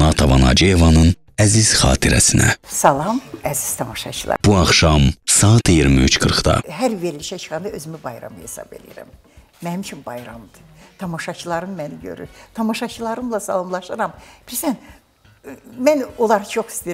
Natavan Hacıyevanın əziz xatirəsinə. Salam, əziz tamaşaçılar. Bu axşam saat 23:40-da hər verilişə çıxanda özümü bayram hesab edirəm. Mənim üçün bayramdır. Tamaşaçılarım məni görür. Tamaşaçılarımla salamlaşıram. Bilirsən, mən onları çox istəyirəm.